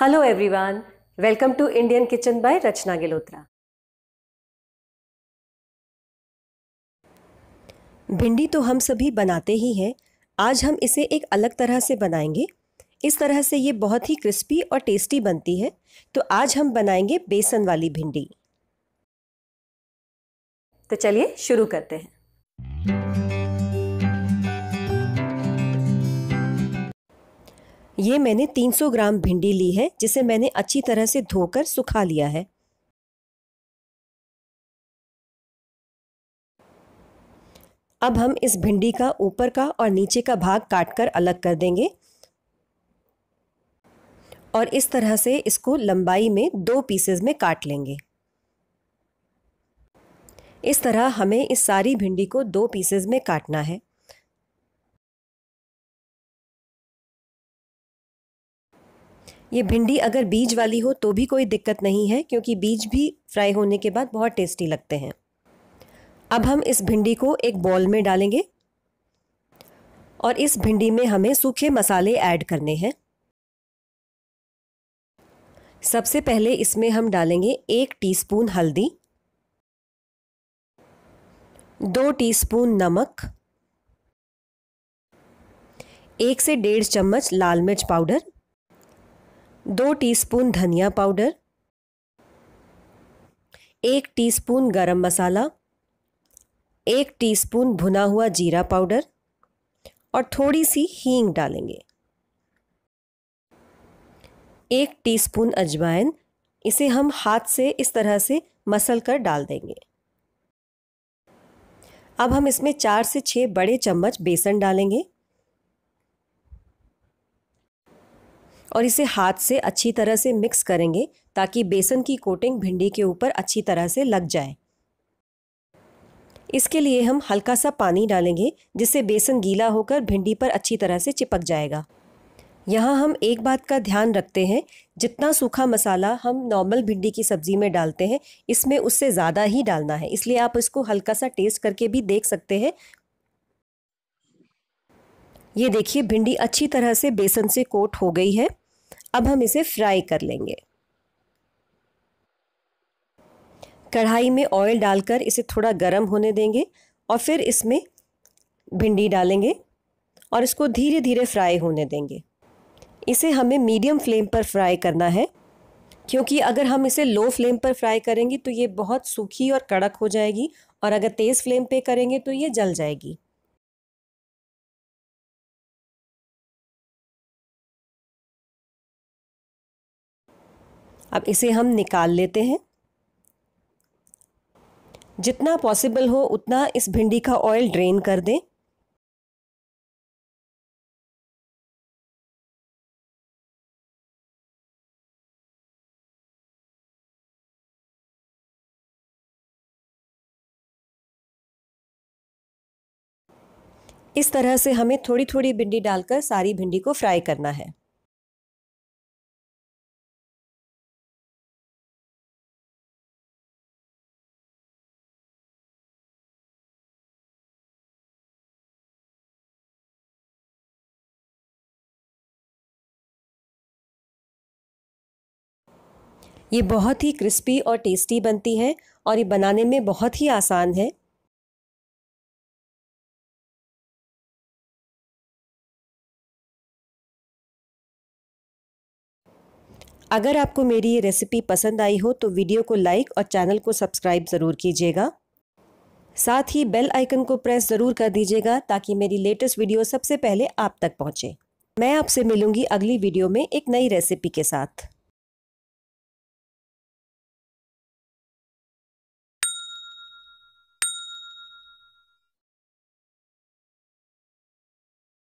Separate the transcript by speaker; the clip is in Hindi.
Speaker 1: hello everyone welcome to Indian kitchen by Rachna Gilotra भिंडी तो हम सभी बनाते ही हैं आज हम इसे एक अलग तरह से बनाएंगे इस तरह से ये बहुत ही क्रिस्पी और टेस्टी बनती है तो आज हम बनाएंगे बेसन वाली भिंडी तो चलिए शुरू करते हैं ये मैंने 300 ग्राम भिंडी ली है जिसे मैंने अच्छी तरह से धोकर सुखा लिया है अब हम इस भिंडी का ऊपर का और नीचे का भाग काटकर अलग कर देंगे और इस तरह से इसको लंबाई में दो पीसेस में काट लेंगे इस तरह हमें इस सारी भिंडी को दो पीसेस में काटना है ये भिंडी अगर बीज वाली हो तो भी कोई दिक्कत नहीं है क्योंकि बीज भी फ्राई होने के बाद बहुत टेस्टी लगते हैं अब हम इस भिंडी को एक बॉल में डालेंगे और इस भिंडी में हमें सूखे मसाले ऐड करने हैं सबसे पहले इसमें हम डालेंगे एक टीस्पून हल्दी दो टीस्पून नमक एक से डेढ़ चम्मच लाल मिर्च पाउडर दो टीस्पून धनिया पाउडर एक टीस्पून गरम मसाला एक टीस्पून भुना हुआ जीरा पाउडर और थोड़ी सी हींग डालेंगे एक टीस्पून अजवाइन इसे हम हाथ से इस तरह से मसल कर डाल देंगे अब हम इसमें चार से छः बड़े चम्मच बेसन डालेंगे और इसे हाथ से अच्छी तरह से मिक्स करेंगे ताकि बेसन की कोटिंग भिंडी के ऊपर अच्छी तरह से लग जाए इसके लिए हम हल्का सा पानी डालेंगे जिससे बेसन गीला होकर भिंडी पर अच्छी तरह से चिपक जाएगा यहाँ हम एक बात का ध्यान रखते हैं जितना सूखा मसाला हम नॉर्मल भिंडी की सब्ज़ी में डालते हैं इसमें उससे ज़्यादा ही डालना है इसलिए आप इसको हल्का सा टेस्ट करके भी देख सकते हैं ये देखिए भिंडी अच्छी तरह से बेसन से कोट हो गई है अब हम इसे फ्राई कर लेंगे कढ़ाई में ऑयल डालकर इसे थोड़ा गर्म होने देंगे और फिर इसमें भिंडी डालेंगे और इसको धीरे धीरे फ्राई होने देंगे इसे हमें मीडियम फ्लेम पर फ्राई करना है क्योंकि अगर हम इसे लो फ्लेम पर फ्राई करेंगे तो ये बहुत सूखी और कड़क हो जाएगी और अगर तेज़ फ्लेम पे करेंगे तो ये जल जाएगी अब इसे हम निकाल लेते हैं जितना पॉसिबल हो उतना इस भिंडी का ऑयल ड्रेन कर दें
Speaker 2: इस तरह से हमें थोड़ी थोड़ी भिंडी डालकर सारी भिंडी को फ्राई करना है ये बहुत ही क्रिस्पी और टेस्टी बनती है और ये बनाने में बहुत ही आसान है
Speaker 1: अगर आपको मेरी ये रेसिपी पसंद आई हो तो वीडियो को लाइक और चैनल को सब्सक्राइब ज़रूर कीजिएगा साथ ही बेल आइकन को प्रेस ज़रूर कर दीजिएगा ताकि मेरी लेटेस्ट वीडियो सबसे पहले आप तक पहुँचे मैं आपसे मिलूंगी अगली वीडियो में एक नई
Speaker 2: रेसिपी के साथ